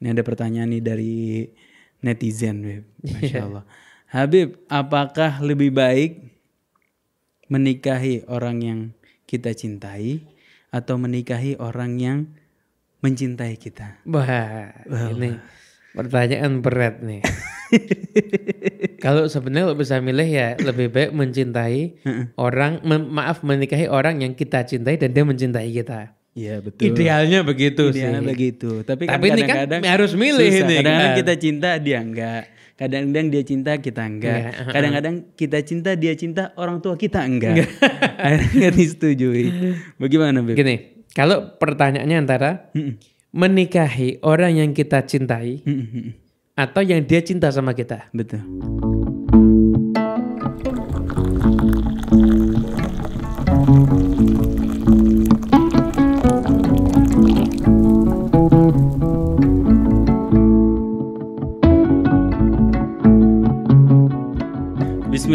Ini ada pertanyaan nih dari netizen, Beb. Iya. Masya Allah. Habib, apakah lebih baik menikahi orang yang kita cintai atau menikahi orang yang mencintai kita? Wah, Wah. ini pertanyaan berat nih. kalau sebenarnya lo bisa milih ya lebih baik mencintai orang, maaf menikahi orang yang kita cintai dan dia mencintai kita. Iya betul. Idealnya begitu Idealnya sih. begitu. Tapi, kan Tapi kadang -kadang, kan harus milih susah. ini. Kan? Kadang-kadang kita cinta dia enggak. Kadang-kadang dia cinta kita enggak. Iya, kadang-kadang kita cinta dia cinta orang tua kita enggak. Akhirnya kan disetujui. Bagaimana Beb? Gini, kalau pertanyaannya antara menikahi orang yang kita cintai atau yang dia cinta sama kita. Betul.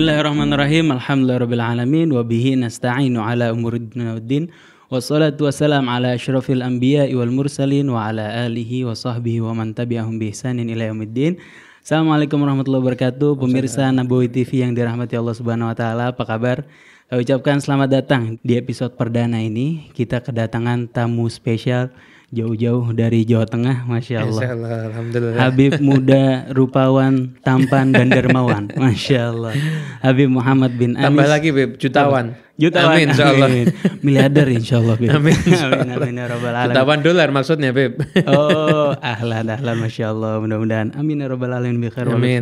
Bismillahirrahmanirrahim. Alhamdulillahirrabbilalamin. Wabihi nasta'inu ala umuridina uddin. Wassalatu wassalam ala ashrafil anbiya wal mursalin wa ala alihi wa sahbihi wa man tabi'ahum bihsanin ila yaumiddin. Assalamualaikum warahmatullahi wabarakatuh. Pemirsa Nabawi TV yang dirahmati Allah Subhanahu wa taala, apa kabar? Saya ucapkan selamat datang di episode perdana ini. Kita kedatangan tamu spesial jauh-jauh dari Jawa Tengah, masya Allah. Alhamdulillah. Habib muda, rupawan, tampan dan dermawan, masya Allah. Habib Muhammad bin Anis. Tambah lagi, Bib, jutawan. Jutawan, amin, insya Allah. Amin. Miliarder, insya Allah, Bib. Amin, Amin. amin, ya amin, Jutawan dolar maksudnya, Bib. oh, ahlan, ahlan, masya Allah. Mudah-mudahan. Amin, ya Rabbal Alamin, Amin.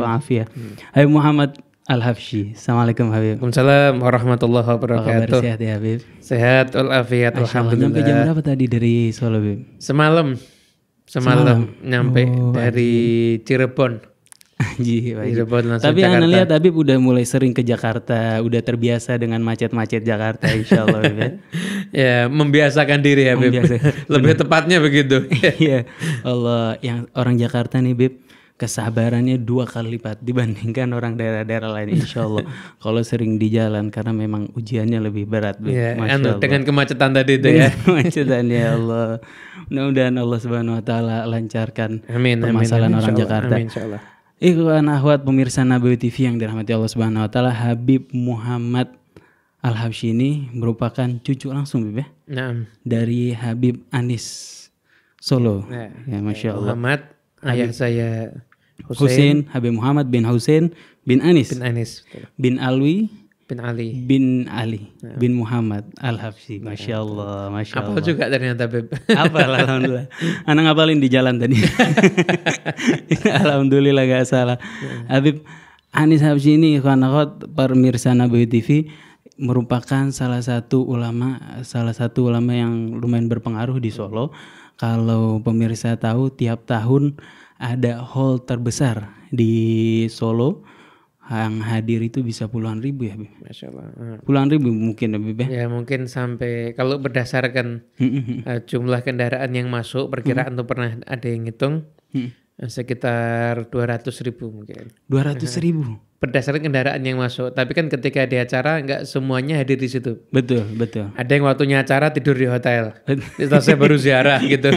Amin. Amin. Hmm. Habib Muhammad al Assalamualaikum Habib. Waalaikumsalam warahmatullahi wabarakatuh. Kabar sehat ya Habib? Sehat walafiat alhamdulillah. Sampai jam berapa tadi dari Solo Habib? Semalam. Semalam, nyampe oh, dari Cirebon. Anji, Cirebon langsung Tapi Jakarta. Anda lihat Habib udah mulai sering ke Jakarta, udah terbiasa dengan macet-macet Jakarta Insyaallah, Allah Habib. Ya. ya, membiasakan diri Habib. Lebih tepatnya begitu. Iya. Allah, yang orang Jakarta nih Habib kesabarannya dua kali lipat dibandingkan orang daerah-daerah lain insya Allah kalau sering di jalan karena memang ujiannya lebih berat yeah, Masya and Allah. dengan kemacetan tadi itu ya kemacetan ya Allah mudah-mudahan Allah subhanahu wa taala lancarkan amin, permasalahan amin, orang Jakarta amin, insya Allah. Ikhwan Ahwat pemirsa Nabawi TV yang dirahmati Allah Subhanahu wa taala Habib Muhammad Al Habsyi ini merupakan cucu langsung Bib ya. Nah. Dari Habib Anis Solo. Ya, ya, Masya Allah. Muhammad ayah Habib. saya Hussein, Hussein Habib Muhammad bin Hussein bin Anis bin Anis bin Alwi bin Ali bin Ali ya. bin Muhammad Al Habsyi ya. masya Allah masya Apal Allah juga ternyata beb apal alhamdulillah anak ngapalin di jalan tadi alhamdulillah gak salah ya. Habib Anis Habsyi ini kanakot pemirsa Nabi TV merupakan salah satu ulama salah satu ulama yang lumayan berpengaruh di Solo kalau pemirsa tahu tiap tahun ada hall terbesar di Solo yang hadir itu bisa puluhan ribu ya, Beb. Masya Allah. Puluhan ribu mungkin ya, ya, Ya mungkin sampai kalau berdasarkan uh, jumlah kendaraan yang masuk, perkiraan hmm. tuh pernah ada yang ngitung. Eh, sekitar dua ratus ribu mungkin. dua 200 ribu? Eh, berdasarkan kendaraan yang masuk. Tapi kan ketika di acara nggak semuanya hadir di situ. Betul, betul. Ada yang waktunya acara tidur di hotel. itu saya baru ziarah gitu.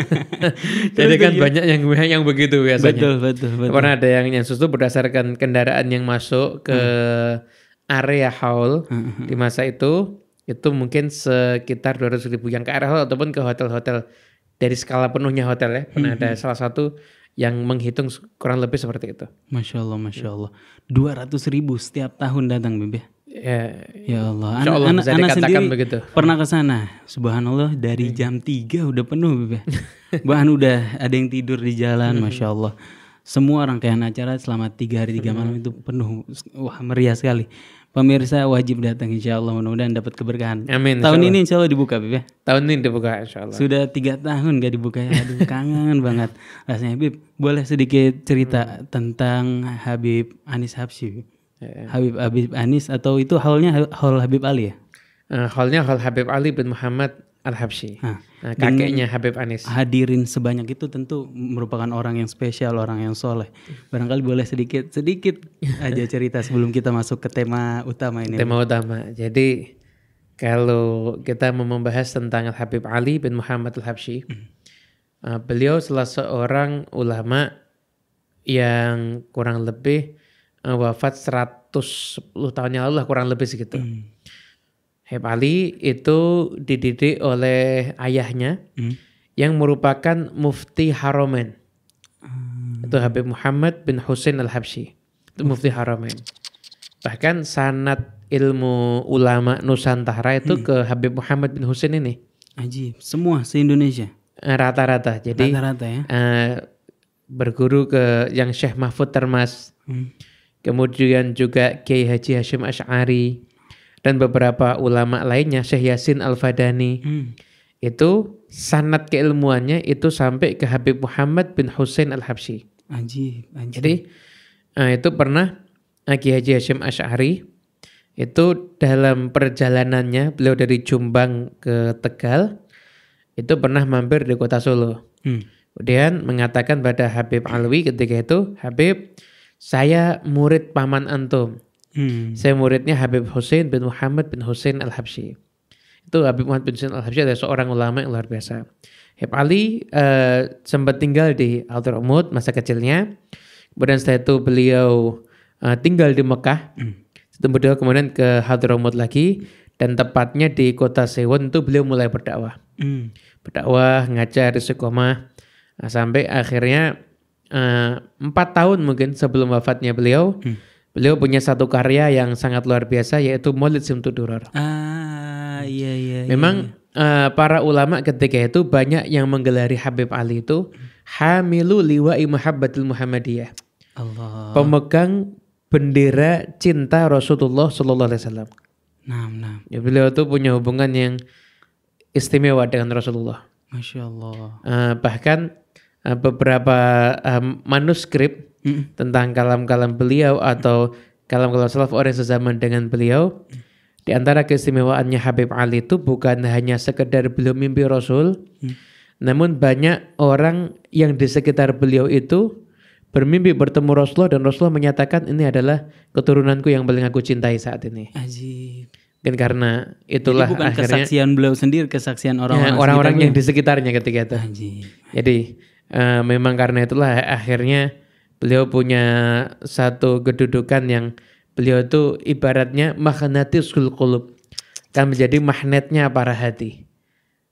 Jadi kan iya. banyak yang yang begitu biasanya. Betul, betul, betul. Karena ada yang yang susu berdasarkan kendaraan yang masuk ke hmm. area hall hmm, hmm, hmm. di masa itu itu mungkin sekitar dua ratus ribu yang ke area hall ataupun ke hotel-hotel dari skala penuhnya hotel ya. Pernah hmm. ada hmm. salah satu yang menghitung kurang lebih seperti itu. Masya Allah, masya Allah. Dua ratus ribu setiap tahun datang bibi. Ya? ya, ya Allah. Allah anak, ana, anak sendiri begitu. pernah ke sana. Subhanallah dari jam 3 udah penuh bibi. Ya? Bahkan udah ada yang tidur di jalan, hmm. masya Allah. Semua rangkaian acara selama tiga hari tiga hmm. malam itu penuh, wah meriah sekali pemirsa wajib datang insya Allah mudah-mudahan dapat keberkahan. Amin. Tahun ini insya Allah dibuka Bib ya. Tahun ini dibuka insya Allah. Sudah tiga tahun gak dibuka ya, aduh kangen banget rasanya Bib. Boleh sedikit cerita hmm. tentang Habib Anis Habsi. Yeah. Habib Habib Anis atau itu halnya hal Habib Ali ya? Uh, halnya hal Habib Ali bin Muhammad Al-Habsyi. Nah, kakeknya Habib Anis. Hadirin sebanyak itu tentu merupakan orang yang spesial, orang yang soleh. Barangkali boleh sedikit sedikit aja cerita sebelum kita masuk ke tema utama ini. Tema utama. Jadi kalau kita mau membahas tentang Al-Habib Ali bin Muhammad Al-Habsyi, hmm. Uh, beliau salah seorang ulama yang kurang lebih uh, wafat 110 tahun yang lalu lah kurang lebih segitu. Hmm Hepali itu dididik oleh ayahnya hmm. yang merupakan mufti Haromen. Hmm. Itu Habib Muhammad bin Hussein Al-Habsyi. Itu mufti Haromen. Bahkan sanat ilmu ulama Nusantara itu hmm. ke Habib Muhammad bin Hussein ini. Aji, semua se-Indonesia. Eh, rata-rata. Jadi rata-rata ya. Uh, berguru ke yang Syekh Mahfud Termas. Hmm. Kemudian juga Kiai Haji Hashim Ash'ari dan beberapa ulama lainnya Syekh Yasin Al-Fadani hmm. itu sanat keilmuannya itu sampai ke Habib Muhammad bin Hussein Al-Habsyi. Jadi uh, itu pernah eh, Kiai Haji Hashim Ash'ari itu dalam perjalanannya beliau dari Jombang ke Tegal itu pernah mampir di kota Solo. Hmm. Kemudian mengatakan pada Habib Alwi ketika itu, Habib, saya murid paman antum. Hmm. Saya muridnya Habib Hussein bin Muhammad bin Hussein Al-Habsyi. Itu Habib Muhammad bin Hussein Al-Habsyi adalah seorang ulama yang luar biasa. Habib Ali uh, sempat tinggal di Al Umud masa kecilnya. Kemudian setelah itu beliau uh, tinggal di Mekah. Hmm. beliau kemudian ke Hadramaut lagi dan tepatnya di kota Sewon itu beliau mulai berdakwah. Hmm. Berdakwah, ngajar, di nah, sampai akhirnya eh, empat uh, tahun mungkin sebelum wafatnya beliau hmm Beliau punya satu karya yang sangat luar biasa yaitu Maulid Simtuduror. Ah, iya, iya iya. Memang iya. Uh, para ulama ketika itu banyak yang menggelari Habib Ali itu Hamilu liwa'i mahabbatil Muhammadiyah. Allah. Pemegang bendera cinta Rasulullah Shallallahu alaihi wasallam. Nah, nah. Ya, beliau itu punya hubungan yang istimewa dengan Rasulullah. Masya Allah. Uh, bahkan uh, beberapa uh, manuskrip mm. tentang kalam-kalam beliau atau kalam-kalam salaf orang sezaman dengan beliau. Di antara keistimewaannya Habib Ali itu bukan hanya sekedar beliau mimpi Rasul, mm. namun banyak orang yang di sekitar beliau itu bermimpi bertemu Rasulullah dan Rasulullah menyatakan ini adalah keturunanku yang paling aku cintai saat ini. Ajib. Mungkin karena itulah bukan akhirnya kesaksian beliau sendiri, kesaksian orang-orang ya, orang-orang yang di sekitarnya ketika itu. Ajib. Jadi uh, memang karena itulah akhirnya Beliau punya satu kedudukan yang beliau itu ibaratnya magnatisul qulub kan menjadi magnetnya para hati.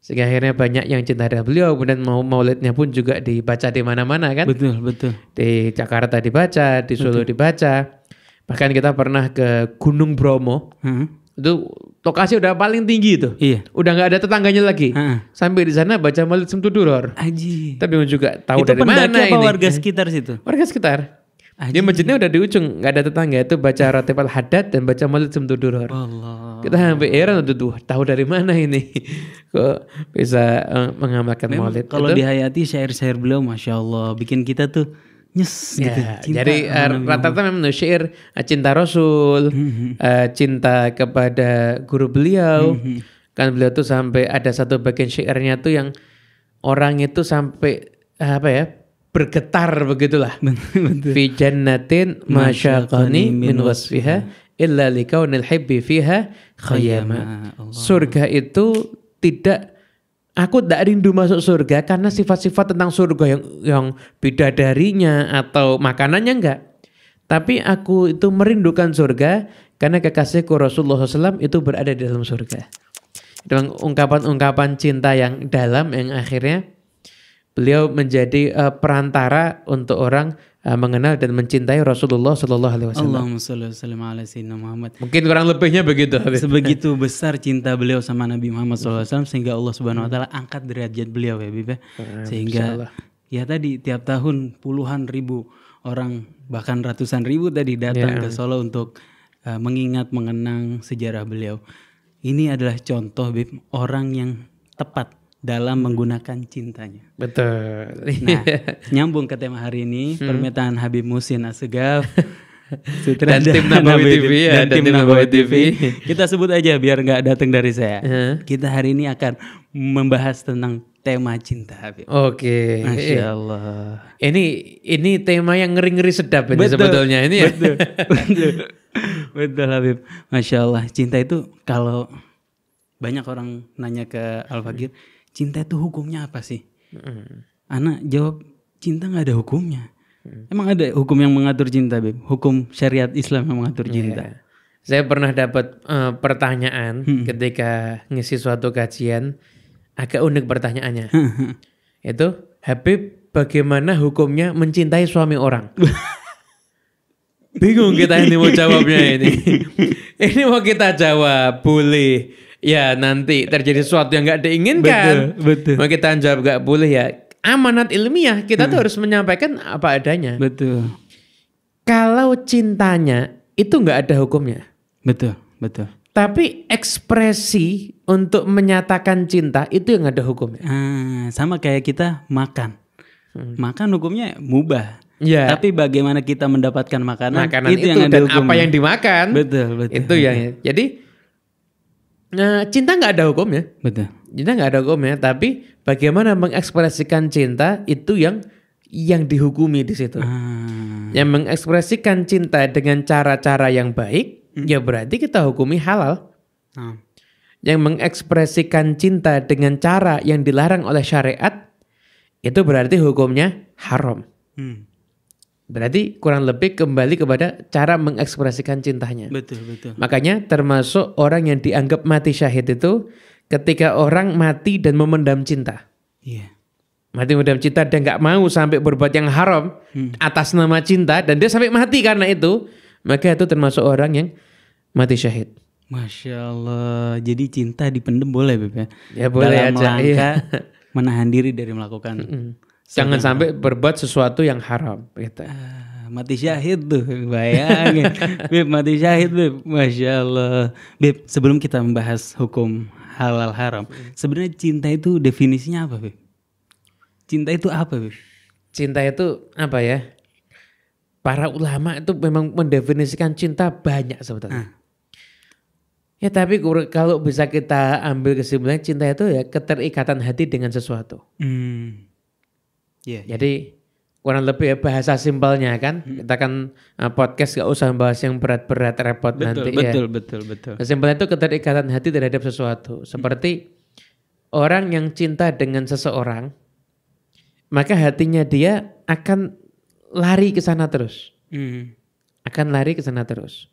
Sehingga akhirnya banyak yang cinta dengan beliau, kemudian mau maulidnya pun juga dibaca di mana-mana kan? Betul, betul. Di Jakarta dibaca, di Solo betul. dibaca. Bahkan kita pernah ke Gunung Bromo. Hmm itu lokasi udah paling tinggi itu. Iya. Udah nggak ada tetangganya lagi. Ha. Sampai di sana baca Maulid Semtuduror. Aji. Tapi juga tahu itu dari mana apa ini. warga sekitar situ? Warga sekitar. Aji. Dia masjidnya udah di ujung, nggak ada tetangga itu baca Ratib al Haddad dan baca Maulid duror. Allah. Kita sampai heran tuh, tuh tahu dari mana ini kok bisa eh, mengamalkan Memang Maulid. Kalau dihayati syair-syair beliau, masya Allah, bikin kita tuh nyes ya, gitu. Cinta jadi eh, rata-rata memang syair eh, cinta Rasul, mm-hmm. uh, cinta kepada guru beliau. Mm-hmm. Kan beliau tuh sampai ada satu bagian syairnya tuh yang orang itu sampai apa ya? bergetar begitulah. Fi jannatin masyaqani min wasfiha illa likaunil hibbi fiha khayama. Surga itu tidak Aku tidak rindu masuk surga karena sifat-sifat tentang surga yang yang darinya atau makanannya enggak. Tapi aku itu merindukan surga karena kekasihku Rasulullah SAW itu berada di dalam surga. Dengan ungkapan-ungkapan cinta yang dalam yang akhirnya beliau menjadi eh, perantara untuk orang Eh, mengenal dan mencintai Rasulullah Shallallahu Alaihi Wasallam. Allahumma ala Muhammad. Mungkin kurang lebihnya begitu. Habib. Sebegitu besar cinta beliau sama Nabi Muhammad SAW sehingga Allah Subhanahu Wa Taala angkat derajat beliau ya, Bibi. Sehingga ya tadi tiap tahun puluhan ribu orang bahkan ratusan ribu tadi datang yeah. ke Solo untuk uh, mengingat mengenang sejarah beliau. Ini adalah contoh Bib orang yang tepat dalam hmm. menggunakan cintanya. Betul. Nah, nyambung ke tema hari ini, hmm. permintaan Habib Musin Asegaf dan, tim Nabawi TV, ya, dan, dan Nabawi TV. Kita sebut aja biar nggak datang dari saya. Hmm. Kita hari ini akan membahas tentang tema cinta Habib. Oke. Masya iya. Allah. Ini ini tema yang ngeri-ngeri sedap ini betul, sebetulnya ini ya. Betul. betul. betul Habib. Masya Allah. Cinta itu kalau banyak orang nanya ke Al Fakir, hmm cinta itu hukumnya apa sih? Hmm. Anak jawab cinta nggak ada hukumnya. Hmm. Emang ada hukum yang mengatur cinta, Beb? Hukum syariat Islam yang mengatur iya. cinta. Yeah. Saya pernah dapat uh, pertanyaan hmm. ketika ngisi suatu kajian, agak unik pertanyaannya. Hmm, hmm. Itu Habib, bagaimana hukumnya mencintai suami orang? Bingung kita ini mau jawabnya ini. ini mau kita jawab boleh ya nanti terjadi sesuatu yang nggak diinginkan. Betul, betul. Maka kita jawab nggak boleh ya. Amanat ilmiah kita hmm. tuh harus menyampaikan apa adanya. Betul. Kalau cintanya itu nggak ada hukumnya. Betul, betul. Tapi ekspresi untuk menyatakan cinta itu yang ada hukumnya. Ah, sama kayak kita makan. Hmm. Makan hukumnya mubah. Ya. Tapi bagaimana kita mendapatkan makanan, makanan itu, itu yang ada dan hukumnya. apa yang dimakan. Betul, betul. Itu yang. Iya. Jadi Nah, cinta nggak ada hukum ya. Betul. Cinta nggak ada hukumnya, tapi bagaimana mengekspresikan cinta itu yang yang dihukumi di situ. Ah. Yang mengekspresikan cinta dengan cara-cara yang baik, hmm. ya berarti kita hukumi halal. Ah. Yang mengekspresikan cinta dengan cara yang dilarang oleh syariat, itu berarti hukumnya haram. Hmm. Berarti kurang lebih kembali kepada cara mengekspresikan cintanya. Betul, betul. Makanya termasuk orang yang dianggap mati syahid itu ketika orang mati dan memendam cinta. Iya. Yeah. Mati memendam cinta dan nggak mau sampai berbuat yang haram hmm. atas nama cinta dan dia sampai mati karena itu, maka itu termasuk orang yang mati syahid. Masya Allah. Jadi cinta dipendem boleh, Beb ya? Ya boleh Dalam aja. Langkah iya. menahan diri dari melakukan mm -mm Jangan sampai berbuat sesuatu yang haram gitu. Ah, mati syahid tuh bayangin. Bib mati syahid Bib. Masya Allah. Bib sebelum kita membahas hukum halal haram. Sebenarnya cinta itu definisinya apa Bib? Cinta itu apa Bib? Cinta itu apa ya? Para ulama itu memang mendefinisikan cinta banyak sebetulnya. Ah. Ya tapi kalau bisa kita ambil kesimpulan cinta itu ya keterikatan hati dengan sesuatu. Hmm Yeah. Iya. Jadi kurang lebih ya bahasa simpelnya kan hmm. kita kan uh, podcast gak usah bahas yang berat-berat repot betul, nanti betul, ya. Betul betul betul. Simpelnya itu keterikatan hati terhadap sesuatu. Hmm. Seperti orang yang cinta dengan seseorang maka hatinya dia akan lari ke sana terus. Hmm. Akan lari ke sana terus.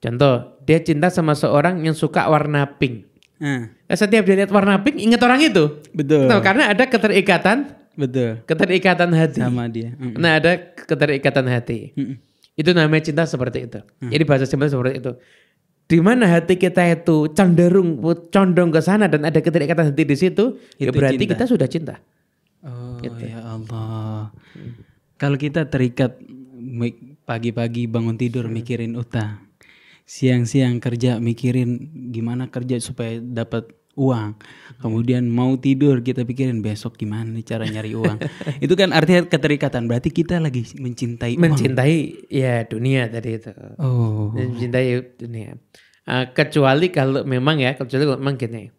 Contoh, dia cinta sama seorang yang suka warna pink. Hmm. Nah, setiap dia lihat warna pink, ingat orang itu. Betul. Tuh, karena ada keterikatan Betul. Keterikatan hati. Sama dia. Mm -mm. Nah ada keterikatan hati. Mm -mm. Itu namanya cinta seperti itu. Mm. Jadi bahasa cinta seperti itu. Di mana hati kita itu cenderung condong ke sana dan ada keterikatan hati di situ, ya itu ya berarti cinta. kita sudah cinta. Oh gitu. ya Allah. Kalau kita terikat pagi-pagi bangun tidur mm. mikirin utang, siang-siang kerja mikirin gimana kerja supaya dapat uang. Kemudian mau tidur kita pikirin besok gimana nih cara nyari uang. itu kan artinya keterikatan. Berarti kita lagi mencintai mencintai ya dunia tadi itu. Oh. Mencintai dunia. Uh, kecuali kalau memang ya, kecuali kalau memang gini.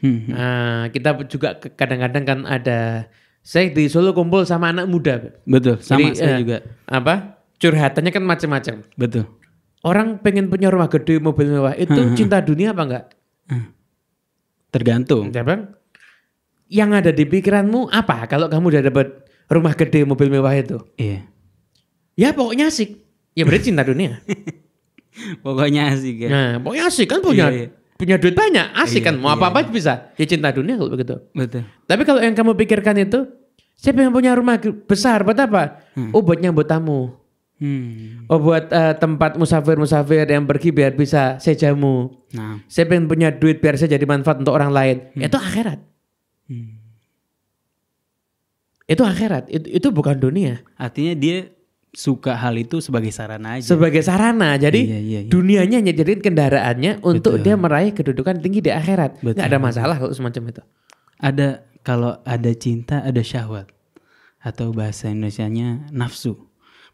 Hmm. Uh, kita juga kadang-kadang kan ada saya di Solo kumpul sama anak muda. Betul, sama Jadi, saya uh, juga. Apa? Curhatannya kan macam-macam. Betul. Orang pengen punya rumah gede, mobil mewah, itu hmm, hmm. cinta dunia apa enggak? Hmm Tergantung. Ya bang. Yang ada di pikiranmu apa kalau kamu udah dapat rumah gede, mobil mewah itu? Iya. Ya pokoknya asik. Ya berarti cinta dunia. pokoknya asik ya. Nah, pokoknya asik kan punya iya, iya. punya duit banyak, asik iya, kan. Mau apa-apa iya, bisa. Ya cinta dunia kalau begitu. Betul. Tapi kalau yang kamu pikirkan itu, siapa yang punya rumah besar buat apa? Hmm. Oh buat nyambut tamu. Hmm. Oh buat uh, tempat musafir-musafir yang pergi biar bisa saya jamu. Nah. Saya pengen punya duit biar saya jadi manfaat untuk orang lain. Hmm. Itu akhirat. Hmm. Itu akhirat. Itu, itu bukan dunia. Artinya dia suka hal itu sebagai sarana aja. Sebagai sarana. Jadi iya, iya, iya. dunianya hanya jadi kendaraannya Betul. untuk dia meraih kedudukan tinggi di akhirat. Betul. ada masalah kalau semacam itu. Ada kalau ada cinta ada syahwat atau bahasa Indonesia-nya nafsu.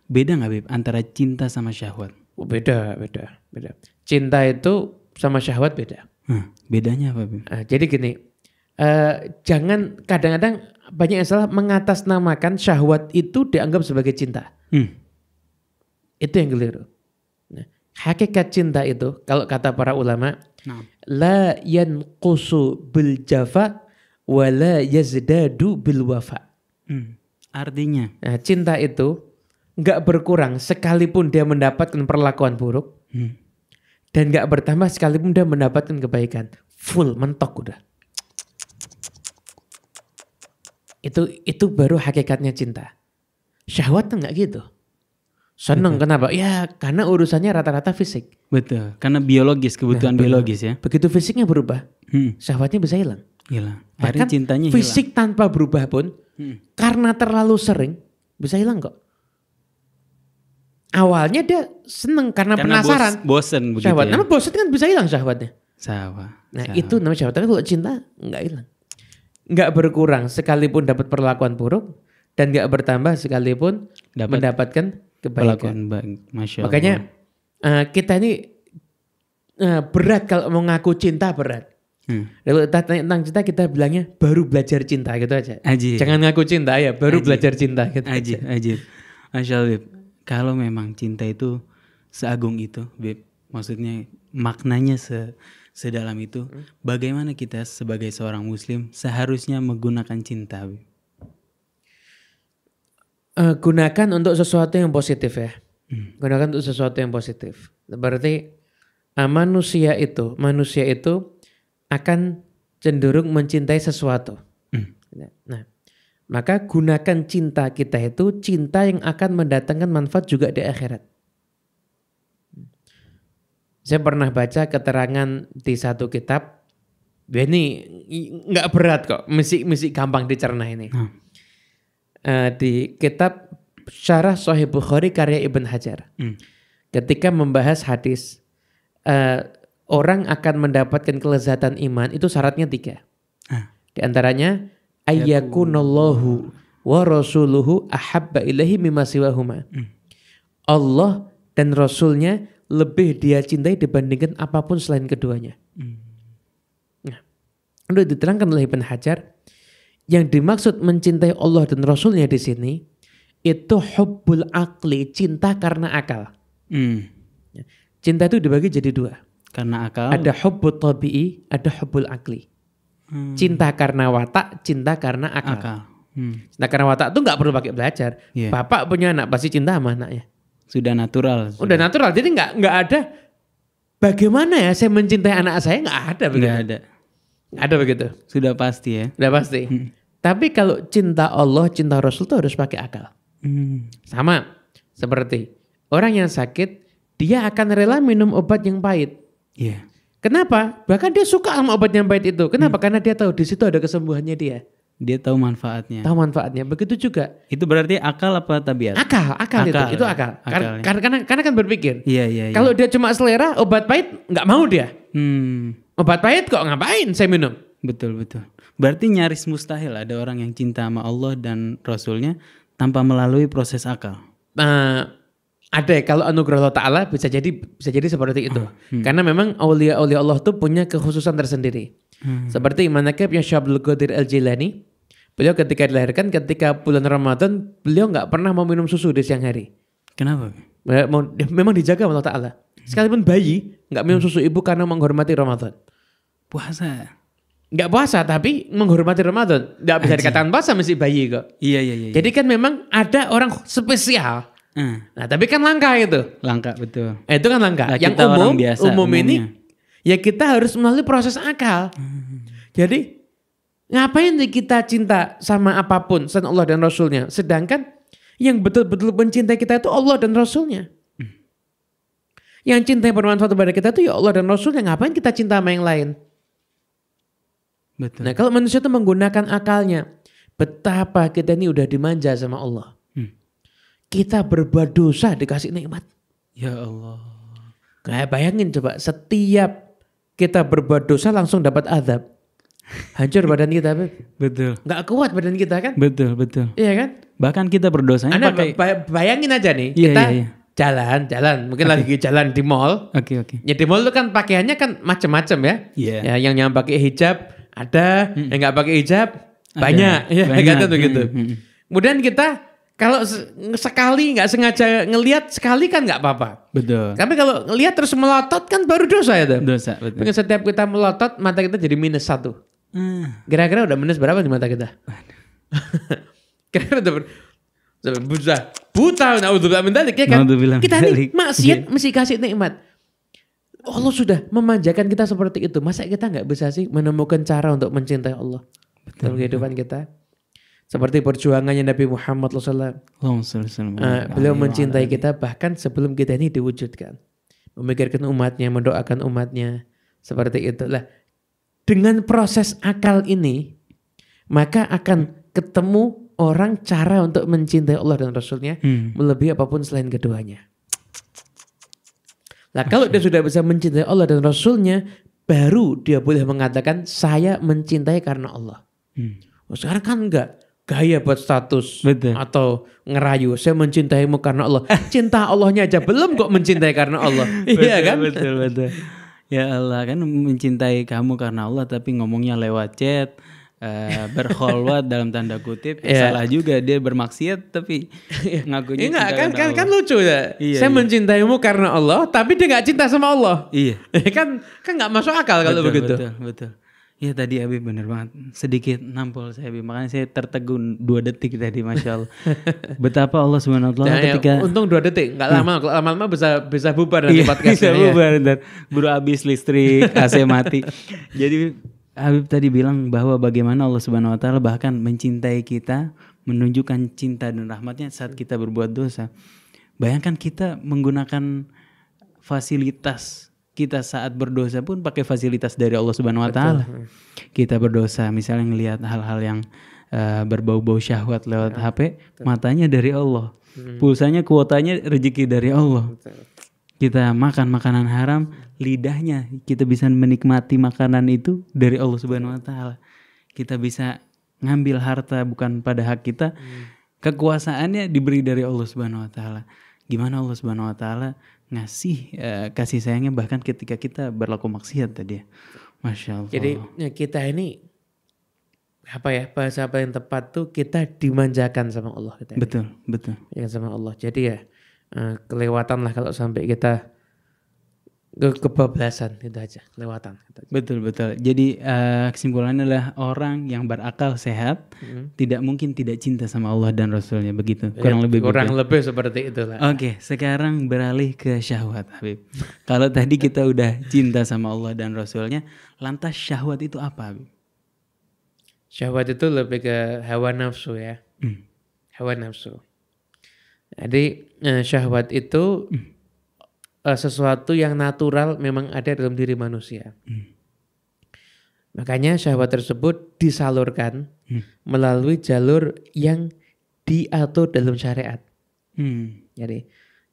Beda nggak Beb antara cinta sama syahwat? Oh, beda, beda, beda. Cinta itu sama syahwat beda. Hmm, bedanya apa Beb? Nah, jadi gini, uh, jangan kadang-kadang banyak yang salah mengatasnamakan syahwat itu dianggap sebagai cinta. Hmm. Itu yang keliru. Nah, hakikat cinta itu kalau kata para ulama nah. la yan kusu bil jafa wala yazdadu bil wafa. Hmm, artinya, nah, cinta itu nggak berkurang sekalipun dia mendapatkan perlakuan buruk hmm. dan nggak bertambah sekalipun dia mendapatkan kebaikan full mentok udah itu itu baru hakikatnya cinta syahwat tuh nggak gitu seneng betul. kenapa ya karena urusannya rata-rata fisik betul karena biologis kebutuhan nah, biologis ya begitu fisiknya berubah hmm. syahwatnya bisa hilang hilang cintanya fisik hilang. tanpa berubah pun hmm. karena terlalu sering bisa hilang kok awalnya dia seneng karena, karena penasaran. Bos, bosen begitu. Syahwat. Ya? Namanya bosen kan bisa hilang syahwatnya. Sawa. Nah Sawa. itu namanya syahwat. Tapi kalau cinta nggak hilang, nggak berkurang sekalipun dapat perlakuan buruk dan nggak bertambah sekalipun dapat mendapatkan kebaikan. Masya Allah. Makanya uh, eh, kita ini uh, berat kalau mau ngaku cinta berat. Hmm. Lalu tanya tentang cinta kita bilangnya baru belajar cinta gitu aja. Ajib. Jangan ngaku cinta ya, baru Ajib. belajar cinta gitu. Ajib, aja. ajib. Masya Allah kalau memang cinta itu seagung itu, Beb, maksudnya maknanya se sedalam itu, hmm? bagaimana kita sebagai seorang muslim seharusnya menggunakan cinta, Uh, gunakan untuk sesuatu yang positif ya. Hmm. Gunakan untuk sesuatu yang positif. Berarti uh, manusia itu, manusia itu akan cenderung mencintai sesuatu. Hmm. Nah, maka gunakan cinta kita itu cinta yang akan mendatangkan manfaat juga di akhirat. Saya pernah baca keterangan di satu kitab. Ini nggak berat kok, misi misi gampang dicerna ini. Hmm. Uh, di kitab Syarah Sahih Bukhari karya Ibn Hajar. Hmm. Ketika membahas hadis, uh, orang akan mendapatkan kelezatan iman itu syaratnya tiga. Hmm. Di antaranya ayyakunallahu wa rasuluhu ahabba ilahi mimma siwahuma. Allah dan Rasulnya lebih dia cintai dibandingkan apapun selain keduanya. Hmm. Nah, diterangkan oleh Ibn Hajar, yang dimaksud mencintai Allah dan Rasulnya di sini itu hubbul akli, cinta karena akal. Hmm. Cinta itu dibagi jadi dua. Karena akal. Ada hubbul tabi'i, ada hubbul akli. Hmm. Cinta karena watak, cinta karena akal. akal. Hmm. Cinta karena watak tuh nggak perlu pakai belajar. Yeah. Bapak punya anak pasti cinta sama anaknya. Sudah natural. Sudah, sudah natural. Jadi nggak nggak ada bagaimana ya saya mencintai anak saya nggak ada begitu. Nggak ada. Gak ada begitu. Sudah pasti ya. Sudah pasti. Hmm. Tapi kalau cinta Allah, cinta Rasul tuh harus pakai akal. Hmm. Sama seperti orang yang sakit, dia akan rela minum obat yang pahit. Yeah. Kenapa? Bahkan dia suka sama obat yang pahit itu. Kenapa? Hmm. Karena dia tahu di situ ada kesembuhannya dia. Dia tahu manfaatnya. Tahu manfaatnya. Begitu juga. Itu berarti akal apa tabiat? Akal, akal, akal itu. Itu akal. Karena, ya. karena karena kan berpikir. Iya, iya, iya. Kalau dia cuma selera obat pahit nggak mau dia. Hmm. Obat pahit kok ngapain saya minum? Betul, betul. Berarti nyaris mustahil ada orang yang cinta sama Allah dan Rasulnya tanpa melalui proses akal. Nah, ada kalau anugerah Allah Taala bisa jadi bisa jadi seperti itu. Ah, hmm. Karena memang aulia-aulia Allah tuh punya kekhususan tersendiri. Hmm. Seperti manakib yang Syabdul Qadir Al Jilani, beliau ketika dilahirkan ketika bulan Ramadan beliau nggak pernah mau minum susu di siang hari. Kenapa? Memang dijaga Allah Taala. Hmm. Sekalipun bayi nggak minum susu ibu karena menghormati Ramadan. Puasa. Nggak puasa tapi menghormati Ramadan. Nggak bisa Aji. dikatakan puasa masih bayi kok. Iya, iya iya iya. Jadi kan memang ada orang spesial Hmm. Nah, tapi kan langka itu. Langka betul. Eh, itu kan langka. Nah, yang umum biasa, umum umumnya. ini ya kita harus melalui proses akal. Jadi ngapain kita cinta sama apapun selain Allah dan Rasulnya, sedangkan yang betul-betul mencintai kita itu Allah dan Rasulnya. Hmm. Yang cinta yang bermanfaat kepada kita itu ya Allah dan Rasulnya. Ngapain kita cinta sama yang lain? Betul. Nah kalau manusia itu menggunakan akalnya, betapa kita ini udah dimanja sama Allah. Kita berbuat dosa dikasih nikmat. Ya Allah. Kayak nah, bayangin coba setiap kita berbuat dosa langsung dapat azab. Hancur badan kita, Beb. Betul. Gak kuat badan kita kan? Betul, betul. Iya kan? Bahkan kita berdosa. Anda pakai... bayangin aja nih, iya, kita iya, iya. jalan, jalan. Mungkin okay. lagi jalan di mall. Oke, okay, oke. Okay. Ya di mall tuh kan pakaiannya kan macam-macam ya. Yeah. Ya, yang yang pakai hijab ada, hmm. yang nggak pakai hijab banyak. Iya, kan begitu. Gitu. Hmm, hmm, hmm. Kemudian kita kalau sekali nggak sengaja ngelihat sekali kan nggak apa-apa. Betul. Tapi kalau ngelihat terus melotot kan baru dosa itu. Ya, dosa. Betul. Mungkin setiap kita melotot mata kita jadi minus satu. kira ah. Kira-kira udah minus berapa di mata kita? Kira-kira udah ber- buta buta naudzubillah min dzalik ya kan kita ini maksiat iya. mesti kasih nikmat Allah sudah memanjakan kita seperti itu masa kita nggak bisa sih menemukan cara untuk mencintai Allah Betul. dalam kehidupan kita seperti perjuangannya Nabi Muhammad SAW. Uh, eh, beliau mencintai kita bahkan sebelum kita ini diwujudkan. Memikirkan umatnya, mendoakan umatnya. Seperti itulah. Dengan proses akal ini, maka akan ketemu orang cara untuk mencintai Allah dan Rasulnya hmm. melebihi apapun selain keduanya. Nah kalau dia sudah bisa mencintai Allah dan Rasulnya, baru dia boleh mengatakan saya mencintai karena Allah. Hmm. Oh, sekarang kan enggak gaya buat status Betul. atau ngerayu saya mencintaimu karena Allah cinta Allahnya aja belum kok mencintai karena Allah iya kan betul betul ya Allah kan mencintai kamu karena Allah tapi ngomongnya lewat chat berholwat berkholwat dalam tanda kutip ya salah juga dia bermaksiat tapi iya. ngaku enggak iya kan kan Allah. kan lucu ya iya, saya iya. mencintaimu karena Allah tapi dia nggak cinta sama Allah iya, iya kan kan nggak masuk akal kalau betul, begitu betul betul Ya tadi Abi bener banget sedikit nampol saya Abi makanya saya tertegun dua detik tadi masya Allah betapa Allah subhanahu wa taala ya, ketika untung dua detik nggak lama kalau iya. lama-lama bisa bisa bubar dan iya, bisa ya. bubar dan buru habis listrik AC mati jadi Habib tadi bilang bahwa bagaimana Allah subhanahu wa taala bahkan mencintai kita menunjukkan cinta dan rahmatnya saat kita berbuat dosa bayangkan kita menggunakan fasilitas kita saat berdosa pun pakai fasilitas dari Allah Subhanahu wa taala. Kita berdosa misalnya ngelihat hal-hal yang uh, berbau-bau syahwat lewat ya, HP, betul. matanya dari Allah. Hmm. Pulsanya, kuotanya rezeki dari Allah. Betul. Kita makan makanan haram, lidahnya kita bisa menikmati makanan itu dari Allah Subhanahu wa taala. Kita bisa ngambil harta bukan pada hak kita. Hmm. Kekuasaannya diberi dari Allah Subhanahu wa taala. Gimana Allah Subhanahu wa taala ngasih uh, kasih sayangnya bahkan ketika kita berlaku maksiat tadi ya. Masya Allah. Jadi ya, kita ini apa ya bahasa apa yang tepat tuh kita dimanjakan sama Allah kita. Betul, ini. betul. Ya sama Allah. Jadi ya uh, kelewatan lah kalau sampai kita ke kebablasan itu aja lewatan betul betul jadi uh, kesimpulannya adalah orang yang berakal sehat hmm. tidak mungkin tidak cinta sama Allah dan Rasulnya begitu ya, kurang ya, lebih kurang begitu. lebih seperti itulah oke okay, sekarang beralih ke syahwat Habib kalau tadi kita udah cinta sama Allah dan Rasulnya lantas syahwat itu apa Habib syahwat itu lebih ke hawa nafsu ya mm. hawa nafsu jadi uh, syahwat itu mm uh, sesuatu yang natural memang ada dalam diri manusia. Hmm. Makanya syahwat tersebut disalurkan hmm. melalui jalur yang diatur dalam syariat. Hmm. Jadi,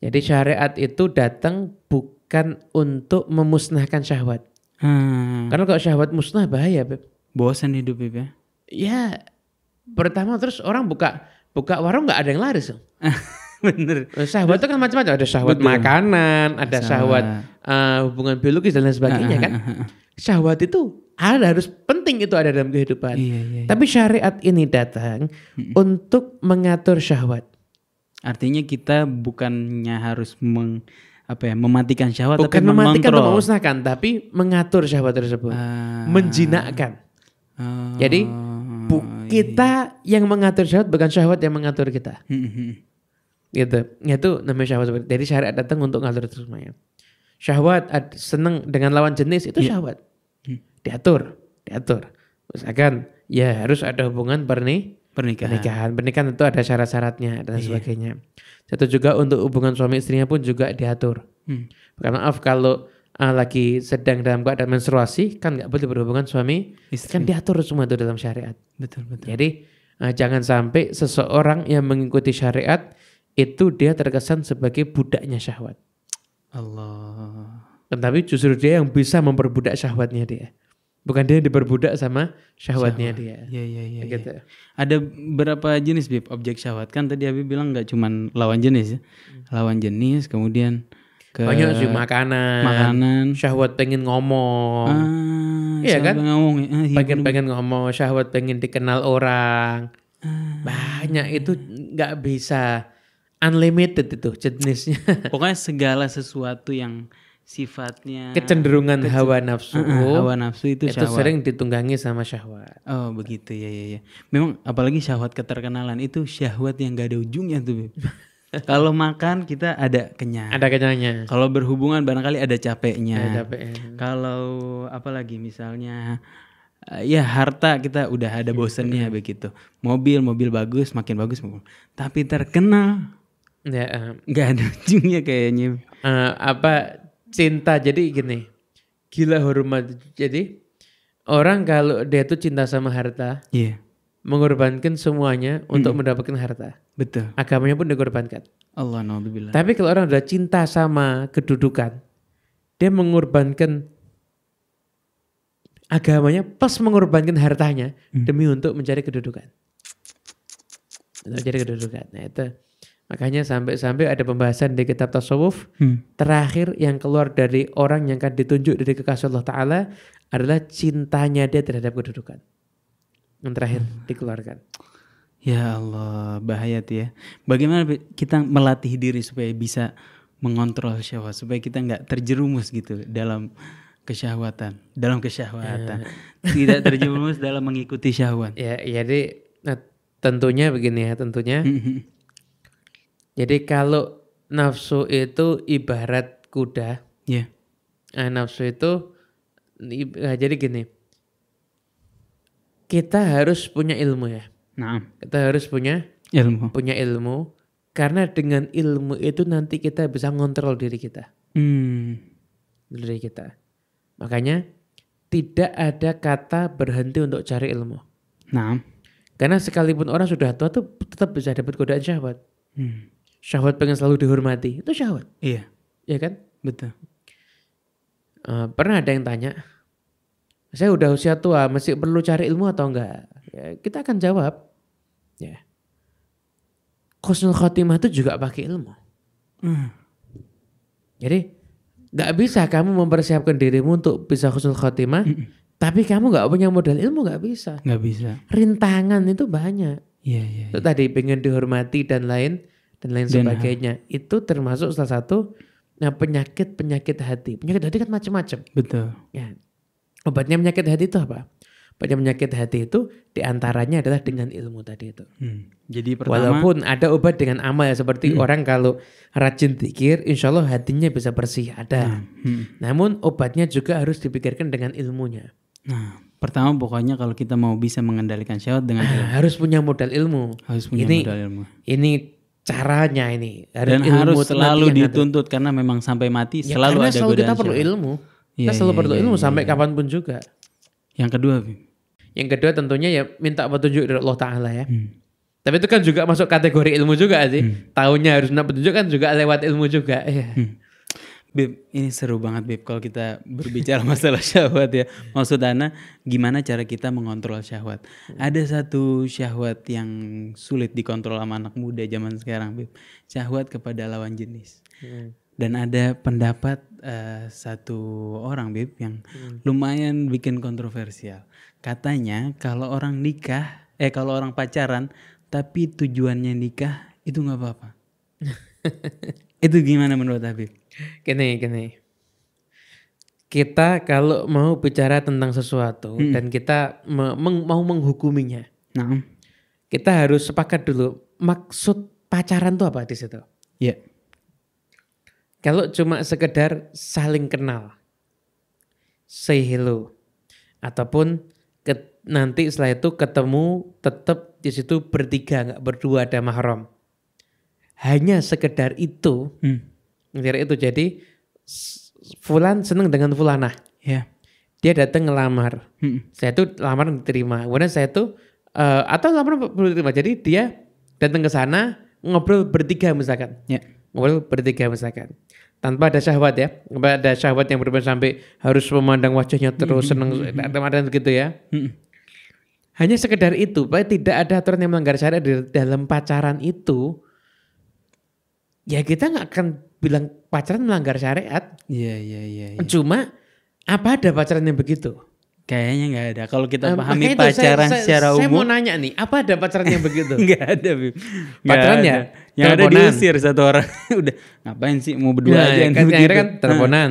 jadi syariat itu datang bukan untuk memusnahkan syahwat. Hmm. Karena kalau syahwat musnah bahaya, Beb. Bosan hidup, Beb ya. Ya, pertama terus orang buka buka warung nggak ada yang laris. Bener. Syahwat itu kan macam-macam. Ada syahwat Betul. makanan, ada syahwat uh, hubungan biologis dan lain sebagainya ah, kan. Ah, ah, syahwat itu ada harus penting itu ada dalam kehidupan. Iya, iya, iya. Tapi syariat ini datang untuk mengatur syahwat. Artinya kita bukannya harus meng apa ya mematikan syahwat Bukan tapi mematikan atau memusnahkan tapi mengatur syahwat tersebut ah, menjinakkan ah, jadi oh, bu, iya, iya. kita yang mengatur syahwat bukan syahwat yang mengatur kita gitu yaitu namanya syahwat seperti jadi syariat datang untuk ngatur terus semuanya syahwat seneng dengan lawan jenis itu iya. syahwat hmm. diatur diatur misalkan ya harus ada hubungan perni pernikahan pernikahan pernikahan itu ada syarat-syaratnya dan yeah. sebagainya satu juga untuk hubungan suami istrinya pun juga diatur hmm. karena maaf kalau uh, lagi sedang dalam keadaan menstruasi kan nggak boleh berhubungan suami istri kan diatur semua itu dalam syariat betul betul jadi uh, jangan sampai seseorang yang mengikuti syariat itu dia terkesan sebagai budaknya syahwat. Allah. Tetapi justru dia yang bisa memperbudak syahwatnya dia. Bukan dia yang diperbudak sama syahwatnya syahwat. dia. Iya iya iya. Ya. Ada berapa jenis Bib objek syahwat? Kan tadi Habib bilang nggak cuma lawan jenis ya. Lawan jenis kemudian ke banyak sih makanan. Makanan. Syahwat pengen ngomong. Ah, iya kan? Ngomong. Ya. Ah, iya, pengen pengen ngomong, syahwat pengen dikenal orang. Ah. Banyak itu nggak bisa unlimited itu jenisnya. Pokoknya segala sesuatu yang sifatnya kecenderungan hawa nafsu. Uh, uh, hawa nafsu itu, itu sering ditunggangi sama syahwat. Oh, begitu ya ya ya. Memang apalagi syahwat keterkenalan itu syahwat yang gak ada ujungnya tuh. Kalau makan kita ada kenyang. Ada kenyangnya. Kalau berhubungan barangkali ada capeknya. Ada capeknya. Kalau apalagi misalnya eh, ya harta kita udah ada iya, bosennya begitu. Mobil mobil bagus makin bagus. Tapi terkenal Ya, uh, nggak ada ujungnya kayaknya. Uh, apa cinta jadi gini, gila hormat. Jadi orang kalau dia tuh cinta sama harta, yeah. mengorbankan semuanya mm untuk mendapatkan harta. Betul. Agamanya pun dikorbankan. Allah naudzubillah. Tapi kalau orang udah cinta sama kedudukan, dia mengorbankan agamanya pas mengorbankan hartanya hmm. demi untuk mencari kedudukan. Untuk mencari kedudukan. Nah itu Makanya sampai-sampai ada pembahasan di kitab tasawuf hmm. terakhir yang keluar dari orang yang akan ditunjuk dari kekasih Allah Taala adalah cintanya dia terhadap kedudukan. Yang terakhir hmm. dikeluarkan. Ya Allah, bahaya tuh ya. Bagaimana kita melatih diri supaya bisa mengontrol syahwat, supaya kita nggak terjerumus gitu dalam kesyahwatan, dalam kesyahwatan. hmm. Tidak terjerumus dalam mengikuti syahwat. Ya, jadi nah, tentunya begini ya, tentunya hmm, hmm. Jadi kalau nafsu itu ibarat kuda. Yeah. Iya. Nah, nafsu itu nah, jadi gini. Kita harus punya ilmu ya. Nah. Kita harus punya ilmu. Punya ilmu karena dengan ilmu itu nanti kita bisa ngontrol diri kita. Hmm. Diri kita. Makanya tidak ada kata berhenti untuk cari ilmu. Nah. Karena sekalipun orang sudah tua tuh tetap bisa dapat godaan syahwat. Hmm syahwat pengen selalu dihormati itu syahwat iya ya kan betul uh, pernah ada yang tanya saya udah usia tua masih perlu cari ilmu atau enggak ya, kita akan jawab ya khusnul khotimah itu juga pakai ilmu hmm. jadi nggak bisa kamu mempersiapkan dirimu untuk bisa khusnul khotimah hmm. tapi kamu nggak punya modal ilmu nggak bisa nggak bisa rintangan itu banyak Iya, iya. Ya. Tadi pengen dihormati dan lain dan lain dan sebagainya. Itu termasuk salah satu eh, penyakit penyakit hati. Penyakit hati kan macam-macam. Betul. Ya. Obatnya penyakit hati itu apa? Obatnya penyakit hati itu diantaranya adalah dengan ilmu tadi itu. Hmm. Jadi pertama, walaupun ada obat dengan amal ya seperti hmm. orang kalau rajin pikir, insya Allah hatinya bisa bersih ada. Hmm. hmm. Namun obatnya juga harus dipikirkan dengan ilmunya. Nah, pertama pokoknya kalau kita mau bisa mengendalikan syahwat dengan ah, ilmu. harus punya modal ilmu. Harus punya ini, modal ilmu. Ini caranya ini ada dan ilmu harus selalu dituntut karena memang sampai mati ya, selalu ada selalu kita perlu ilmu ya, kita iya, selalu ya, perlu ya, ilmu ya, sampai ya. kapanpun juga yang kedua Bim. yang kedua tentunya ya minta petunjuk dari Allah Taala ya hmm. tapi itu kan juga masuk kategori ilmu juga sih hmm. tahunya harus minta petunjuk kan juga lewat ilmu juga ya. hmm. Bib, ini seru banget Bib kalau kita berbicara masalah syahwat ya. Maksud Ana, gimana cara kita mengontrol syahwat? Ada satu syahwat yang sulit dikontrol sama anak muda zaman sekarang Bib. Syahwat kepada lawan jenis. Hmm. Dan ada pendapat uh, satu orang Bib yang hmm. lumayan bikin kontroversial. Katanya kalau orang nikah, eh kalau orang pacaran tapi tujuannya nikah itu nggak apa-apa. itu gimana menurut Habib? Gini, gini. Kita kalau mau bicara tentang sesuatu hmm. dan kita me meng mau menghukuminya. Nah. Kita harus sepakat dulu maksud pacaran itu apa di situ? Iya. Yeah. Kalau cuma sekedar saling kenal. Say hello. Ataupun ke, nanti setelah itu ketemu tetap di situ bertiga nggak berdua ada mahram. Hanya sekedar itu. Hmm Ngelir itu jadi Fulan seneng dengan fulanah Ya. Dia datang ngelamar. Hmm. Saya tuh lamar diterima. Kemudian saya tuh uh, atau lamar belum diterima. Jadi dia datang ke sana ngobrol bertiga misalkan. Ya. Ngobrol bertiga misalkan tanpa ada syahwat ya tanpa ada syahwat yang berbeda sampai harus memandang wajahnya terus seneng hmm. teman-teman gitu ya hmm. hanya sekedar itu tidak ada aturan yang melanggar syariat dalam pacaran itu ya kita nggak akan bilang pacaran melanggar syariat. Iya iya iya. Ya. Cuma apa ada pacaran yang begitu? Kayaknya nggak ada. Kalau kita pahami pacaran saya, saya, secara umum. Saya mau nanya nih, apa ada pacaran yang begitu? Nggak ada, Bim. Pacaran ya? Yang ada diusir satu orang. Udah ngapain sih mau berdua nah, aja ya yang kan, begitu. kan teleponan,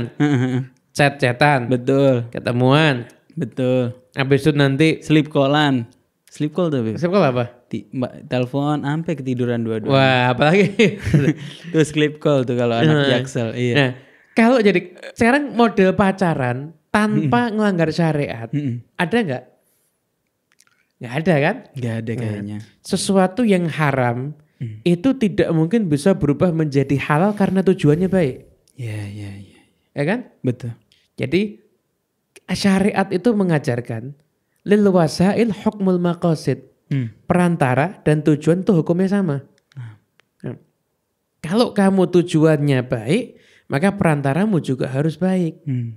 chat-chatan, betul. Ketemuan, betul. Habis itu nanti sleep callan. Sleep call tapi Sleep call apa? T mbak telepon sampai ketiduran dua-dua. Wah, apalagi. Terus sleep call tuh kalau anak nah, jaksel. Iya. Nah, kalau jadi sekarang model pacaran tanpa mm -mm. ngelanggar syariat, mm -mm. ada nggak? Nggak ada kan? Nggak ada nah, kayaknya. Nah, sesuatu yang haram mm. itu tidak mungkin bisa berubah menjadi halal karena tujuannya baik. Iya, iya, iya. Ya kan? Betul. Jadi syariat itu mengajarkan lil wasail hukmul maqasid. Hmm. Perantara dan tujuan tuh hukumnya sama. Hmm. Kalau kamu tujuannya baik, maka perantaramu juga harus baik. Hmm.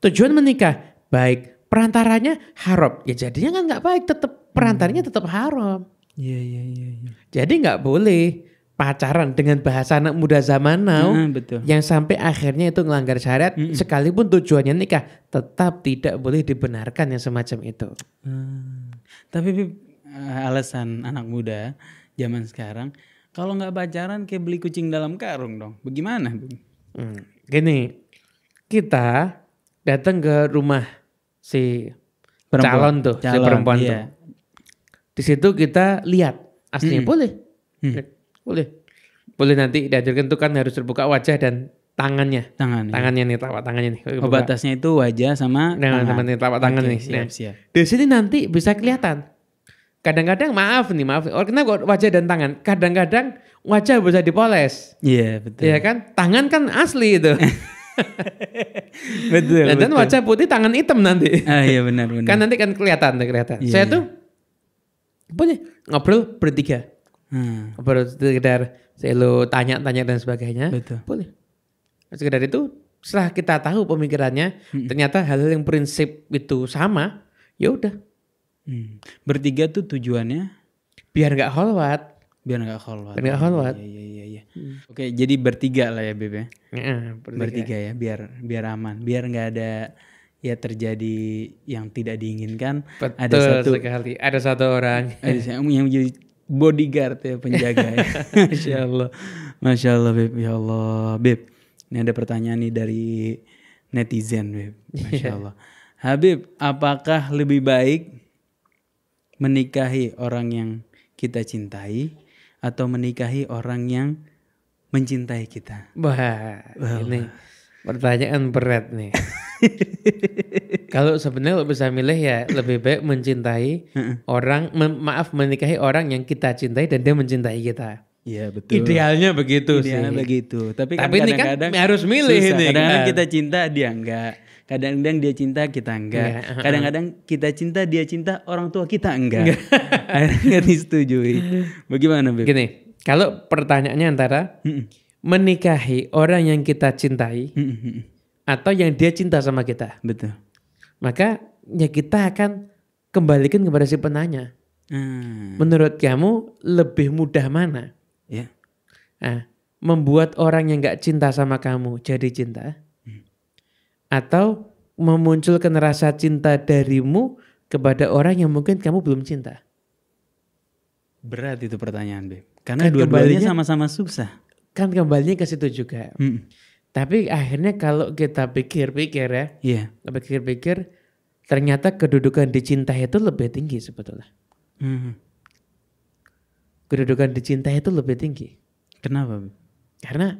Tujuan menikah baik, perantaranya haram. Ya jadinya kan nggak baik, tetap hmm. perantaranya tetap haram. Iya ya iya iya. Jadi nggak boleh pacaran dengan bahasa anak muda zaman now mm, betul. yang sampai akhirnya itu melanggar syariat -mm. sekalipun tujuannya nikah tetap tidak boleh dibenarkan yang semacam itu. Hmm. Tapi eh, alasan anak muda zaman sekarang kalau nggak pacaran kayak beli kucing dalam karung dong. Bagaimana? Hmm. Gini kita datang ke rumah si perempuan, calon tuh calon, si perempuan iya. tuh. Di situ kita lihat aslinya -mm. boleh. Hmm iya. Boleh. Boleh nanti diajarkan itu kan harus terbuka wajah dan tangannya. Tangan. Tangannya nih telapak tangannya nih. Oh, batasnya itu wajah sama nah, tangan. nih telapak tangan okay, nih. Siap, nah, siap. Di sini nanti bisa kelihatan. Kadang-kadang maaf nih, maaf. Oh, kenapa wajah dan tangan? Kadang-kadang wajah bisa dipoles. Iya, yeah, betul. Iya kan? Tangan kan asli itu. betul. Nah, dan, betul. wajah putih tangan hitam nanti. Ah iya benar benar. Kan nanti kan kelihatan kelihatan. Yeah, Saya yeah. tuh iya. boleh ngobrol bertiga. Hmm. Baru sekedar selo tanya-tanya dan sebagainya. Betul. Boleh. Sekedar itu setelah kita tahu pemikirannya, hmm. ternyata hal-hal yang prinsip itu sama, ya udah. Hmm. Bertiga tuh tujuannya biar nggak holwat. Biar nggak holwat. Biar nggak holwat. Iya, iya, iya. Ya. Hmm. Oke, jadi bertiga lah ya, Beb ya. bertiga. bertiga ya, biar biar aman, biar nggak ada ya terjadi yang tidak diinginkan. Betul ada satu sekali. Ada satu orang. Ada yang jadi bodyguard ya penjaga ya. Masya Allah. Masya Allah Beb. Ya Allah Beb. Ini ada pertanyaan nih dari netizen Beb. Iya. Masya Allah. Habib apakah lebih baik menikahi orang yang kita cintai atau menikahi orang yang mencintai kita? Wah, Wah. ini Pertanyaan berat nih. kalau sebenarnya lo bisa milih ya lebih baik mencintai orang, maaf menikahi orang yang kita cintai dan dia mencintai kita. Iya betul. Idealnya begitu Idealnya sih. begitu. Tapi, kan Tapi kadang -kadang ini kan harus milih susah. ini. Kadang-kadang kita cinta dia enggak. Kadang-kadang dia cinta kita enggak. Iya, kadang-kadang kita cinta dia cinta orang tua kita enggak. Akhirnya disetujui. Bagaimana Beb? Gini, kalau pertanyaannya antara menikahi orang yang kita cintai hmm, hmm, hmm, atau yang dia cinta sama kita. Betul. Maka ya kita akan kembalikan kepada si penanya. Hmm. Menurut kamu lebih mudah mana? Ya. Yeah. Nah, membuat orang yang nggak cinta sama kamu jadi cinta, hmm. atau memunculkan rasa cinta darimu kepada orang yang mungkin kamu belum cinta. Berat itu pertanyaan, Beb. Karena kan dua-duanya sama-sama susah kan kembalinya ke situ juga. Hmm. Tapi akhirnya kalau kita pikir-pikir ya, yeah. pikir-pikir ternyata kedudukan dicinta itu lebih tinggi sebetulnya. Hmm. Kedudukan dicinta itu lebih tinggi. Kenapa? Karena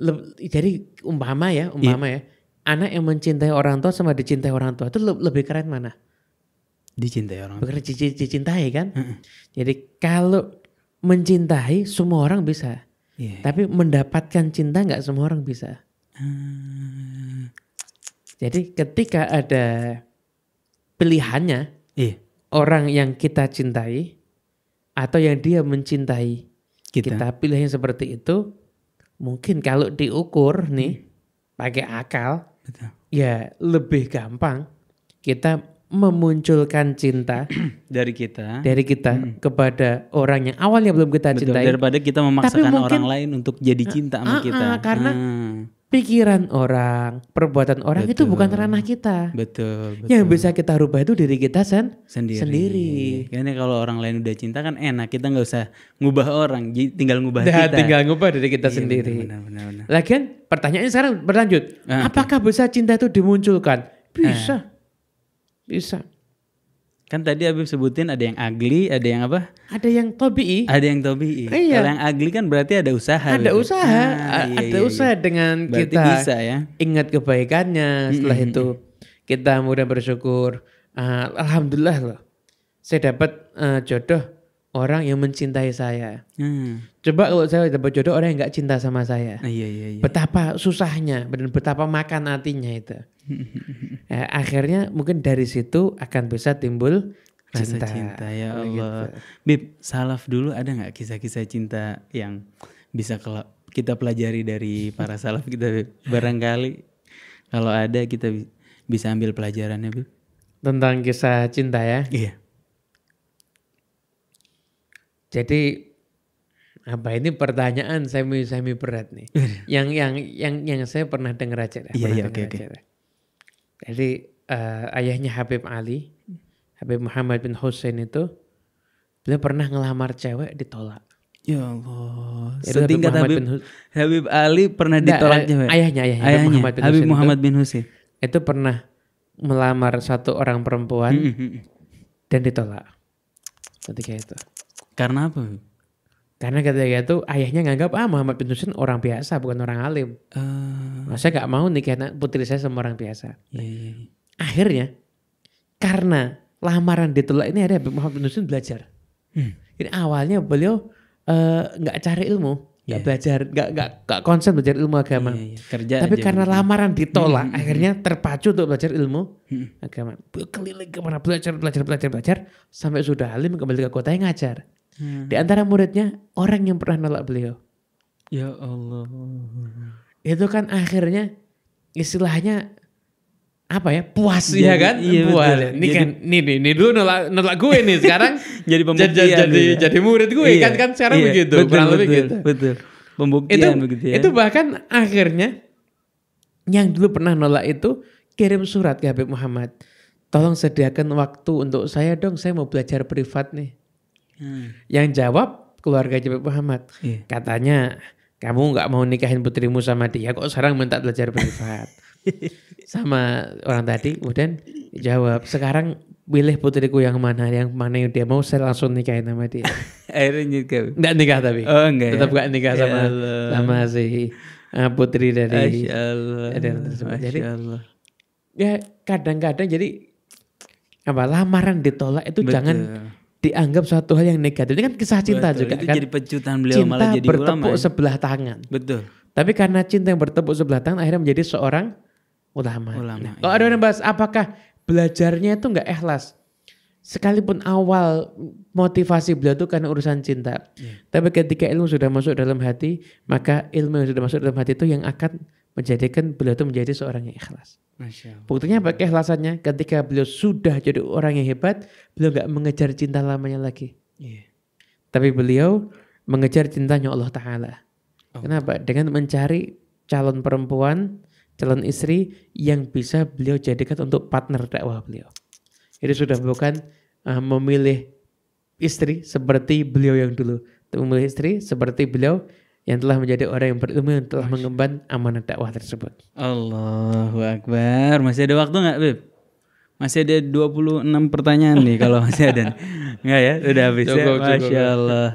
le, jadi umpama ya, iya. umpama yeah. ya, anak yang mencintai orang tua sama dicintai orang tua itu lebih keren mana? Dicintai orang. Bukan dicintai kan? Mm Jadi kalau mencintai semua orang bisa. Yeah. Iya. Tapi mendapatkan cinta nggak semua orang bisa. Hmm. Jadi ketika ada pilihannya, yeah. orang yang kita cintai atau yang dia mencintai, kita, kita pilih yang seperti itu, mungkin kalau diukur nih hmm. pakai akal, Betul. ya lebih gampang kita memunculkan cinta dari kita dari kita hmm. kepada orang yang awalnya belum kita Betul, cintai daripada kita memaksakan mungkin, orang lain untuk jadi eh, cinta sama uh, kita eh, karena hmm. pikiran orang perbuatan orang betul, itu bukan ranah kita betul, betul yang bisa kita rubah itu diri kita sen sendiri sendiri karena kalau orang lain udah cinta kan enak kita nggak usah ngubah orang tinggal ngubah nah, kita tinggal ngubah diri kita iya, sendiri benar, benar, benar, lagian pertanyaannya sekarang berlanjut Ah, apakah okay. bisa cinta itu dimunculkan bisa Ah. Bisa. Kan tadi Habib sebutin ada yang agli ada yang apa? Ada yang tobi'i. Ada yang tobi'i. iya. Kalau yang agli kan berarti ada usaha. Ada gitu. usaha, ah, iya, ada iya, iya, usaha dengan berarti kita bisa ya. Ingat kebaikannya setelah mm-hmm. itu kita mudah bersyukur. Uh, Alhamdulillah loh. Saya dapat uh, jodoh orang yang mencintai saya. Hmm. Coba kalau saya dapat jodoh orang yang nggak cinta sama saya. Ah, iya, iya, iya. Betapa susahnya betapa makan hatinya itu. eh, akhirnya mungkin dari situ akan bisa timbul cinta. cinta. cinta ya oh, Allah. Gitu. Bib, salaf dulu ada nggak kisah-kisah cinta yang bisa kita pelajari dari para salaf kita Barangkali kalau ada kita bisa ambil pelajarannya Bib. Tentang kisah cinta ya? Iya. Jadi apa ini pertanyaan semi semi berat nih. Iya. yang yang yang yang saya pernah dengar aja. Iya iya oke oke. Jadi uh, ayahnya Habib Ali, Habib Muhammad bin Hussein itu beliau pernah ngelamar cewek ditolak. Ya Allah. Jadi Setingkat Habib, Habib, Habib Ali pernah ditolak nah, cewek. Ayahnya, ayahnya, ayahnya Muhammad bin Habib Hussein Muhammad bin Hussein. itu pernah melamar satu orang perempuan hmm, hmm, hmm. dan ditolak. Ketika itu. Karena apa? Karena ketika itu ayahnya nganggap ah Muhammad bin Husain orang biasa bukan orang alim. Uh, ah. Masa nah, gak mau nikah anak putri saya sama orang biasa. Iya, iya. iya. Akhirnya karena lamaran ditolak ini ada Muhammad bin Husain belajar. Hmm. Ini awalnya beliau eh, nggak uh, cari ilmu, iya. nggak yeah. belajar, nggak nggak konsen belajar ilmu agama. Iya, iya. Kerja Tapi karena mungkin. Gitu. lamaran ditolak, hmm. hmm akhirnya hmm. terpacu untuk belajar ilmu hmm. agama. Keliling kemana belajar, belajar, belajar, belajar, sampai sudah alim kembali ke kota yang ngajar. Di antara muridnya orang yang pernah nolak beliau. Ya Allah. Itu kan akhirnya istilahnya apa ya puas ya kan iya, puas ini kan nih nih nih dulu nolak nolak gue nih sekarang jadi pembuktian jadi jadi, gitu ya. jadi murid gue iya, kan kan sekarang iya, begitu betul, kurang lebih betul, gitu betul pembuktian itu, begitu ya itu bahkan akhirnya yang dulu pernah nolak itu kirim surat ke Habib Muhammad tolong sediakan waktu untuk saya dong saya mau belajar privat nih Hmm. Yang jawab keluarga Jabir Muhammad. Yeah. Katanya kamu nggak mau nikahin putrimu sama dia kok sekarang minta belajar privat. sama orang tadi kemudian jawab sekarang pilih putriku yang mana yang mana yang dia mau saya langsung nikahin sama dia akhirnya nikah nggak nikah tapi oh, enggak tetap ya. nggak ya? nikah sama Allah. sama si eh, putri dari Allah. jadi Allah. ya kadang-kadang jadi apa lamaran ditolak itu Betul. jangan dianggap suatu hal yang negatif. Ini kan kisah cinta Betul, juga itu kan. jadi cinta malah jadi bertepuk ulama. sebelah tangan. Betul. Tapi karena cinta yang bertepuk sebelah tangan akhirnya menjadi seorang ulama. ulama nah, Kalau ada yang iya. bahas apakah belajarnya itu nggak ikhlas? Sekalipun awal motivasi beliau itu karena urusan cinta. Yeah. Tapi ketika ilmu sudah masuk dalam hati, maka ilmu yang sudah masuk dalam hati itu yang akan menjadikan beliau itu menjadi seorang yang ikhlas. Buktinya apa keikhlasannya? Ketika beliau sudah jadi orang yang hebat, beliau nggak mengejar cinta lamanya lagi. Yeah. Tapi beliau mengejar cintanya Allah Ta'ala. Oh. Kenapa? Dengan mencari calon perempuan, calon istri yang bisa beliau jadikan untuk partner dakwah beliau. Jadi sudah bukan uh, memilih istri seperti beliau yang dulu, memilih istri seperti beliau yang telah menjadi orang yang berilmu yang telah mengemban amanat dakwah tersebut. Allahu Akbar. Masih ada waktu nggak, Beb? Masih ada 26 pertanyaan nih kalau masih ada. Enggak ya? Udah habis ya? cukup, ya? Masya cukup. Allah.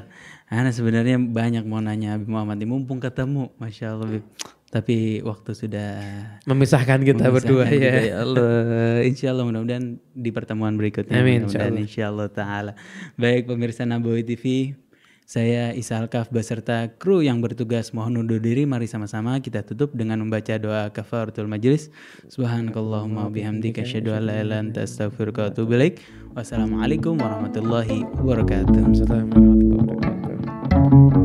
Ana sebenarnya banyak mau nanya Abi Muhammad ini mumpung ketemu, Masya Allah. Beb. Tapi waktu sudah memisahkan kita memisahkan berdua kita, ya. ya Allah. Insya Allah mudah-mudahan di pertemuan berikutnya. Amin. mudah insya Allah. Allah Ta'ala. Baik pemirsa Nabawi TV, saya Isa Alkaf beserta kru yang bertugas mohon undur diri. Mari sama-sama kita tutup dengan membaca doa kafaratul majelis. Subhanakallahumma bihamdika asyhadu an la ilaha anta astaghfiruka wa atubu ilaik. Wassalamualaikum warahmatullahi wabarakatuh. Assalamualaikum warahmatullahi wabarakatuh.